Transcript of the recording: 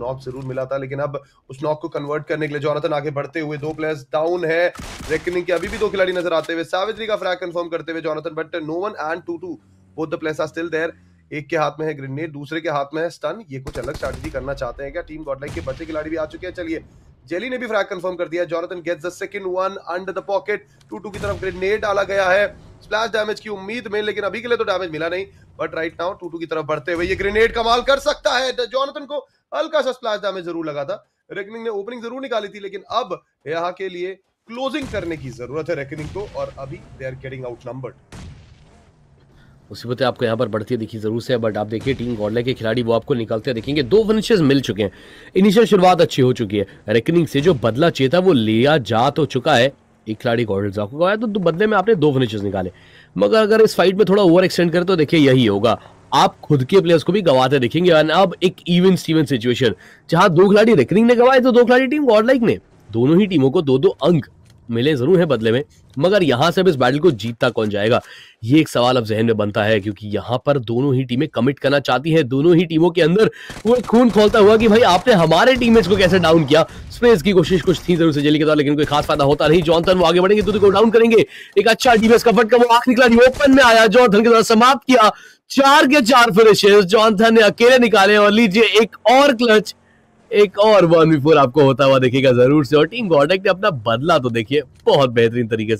knock जरूर मिला था लेकिन अब उस नॉक को कन्वर्ट करने के लिए जॉनथन आगे बढ़ते हुए दो प्लेयर्स डाउन है रेकनिंग के अभी भी दो खिलाड़ी नजर आते हुए सावित्री का फ्रैक कन्फर्म करते हुए Jonathan but no one and two two वो the place are still there एक के हाथ में है ग्रेनेड दूसरे के हाथ में है स्टन ये कुछ अलग स्ट्रैटेजी करना चाहते हैं क्या टीम गॉडलाइक के बच्चे खिलाड़ी भी आ चुके हैं चलिए जेली ने भी फ्रैग कंफर्म कर दिया Jonathan gets the second one under the pocket two two की तरफ ग्रेनेड डाला गया है स्प्लैश डैमेज की उम्मीद में लेकिन अभी के लिए तो डैमेज मिला नहीं but right now two two की तरफ बढ़ते हुए ये ग्रेनेड कमाल कर सकता है जॉनथन को हल्का सा स्प्लैश डैमेज जरूर लगा था रेकनिंग ने ओपनिंग जरूर निकाली थी लेकिन अब यहाँ के लिए क्लोजिंग करने की जरूरत है रेकनिंग को और अभी they are getting outnumbered मुसीबतें आपको यहाँ पर बढ़ती दिखी जरूर से बट आप देखिए टीम गॉडले के खिलाड़ी वो आपको निकलते देखेंगे दो फिनिशेज मिल चुके हैं इनिशियल शुरुआत अच्छी हो चुकी है रेकनिंग से जो बदला चेता वो लिया जा तो चुका है एक खिलाड़ी गॉडल्जा को गया तो बदले में आपने दो फिनिशेज निकाले मगर अगर इस फाइट में थोड़ा ओवर एक्सटेंड करें तो देखिए यही होगा आप खुद के प्लेयर्स को भी गवाते देखेंगे अब एक इवन स्टीवन सिचुएशन जहां दो खिलाड़ी रिकनिंग ने गवाए तो दो खिलाड़ी टीम गॉड लाइक ने दोनों ही टीमों को दो दो अंक मिले जरूर है बदले में मगर यहां से अब इस बैटल को जीतता कौन जाएगा ये एक सवाल अब जहन में बनता है क्योंकि यहां पर दोनों ही टीमें कमिट करना चाहती है दोनों ही टीमों के अंदर वो एक खून खोलता हुआ कि भाई आपने हमारे टीममेट्स को कैसे डाउन किया स्पेस की कोशिश कुछ थी जरूर से जली के तौर लेकिन कोई खास फायदा होता नहीं जॉनथन वो आगे बढ़ेंगे दूध तो तो को डाउन करेंगे एक अच्छा डिफेंस का फटका वो आख निकला ओपन में आया जॉनथन के द्वारा समाप्त किया चार के चार फिनिशेस जॉनथन ने अकेले निकाले और लीजिए एक और क्लच एक और वन बिफोर आपको होता हुआ देखिएगा जरूर से और टीम गॉडेक ने अपना बदला तो देखिए बहुत बेहतरीन तरीके से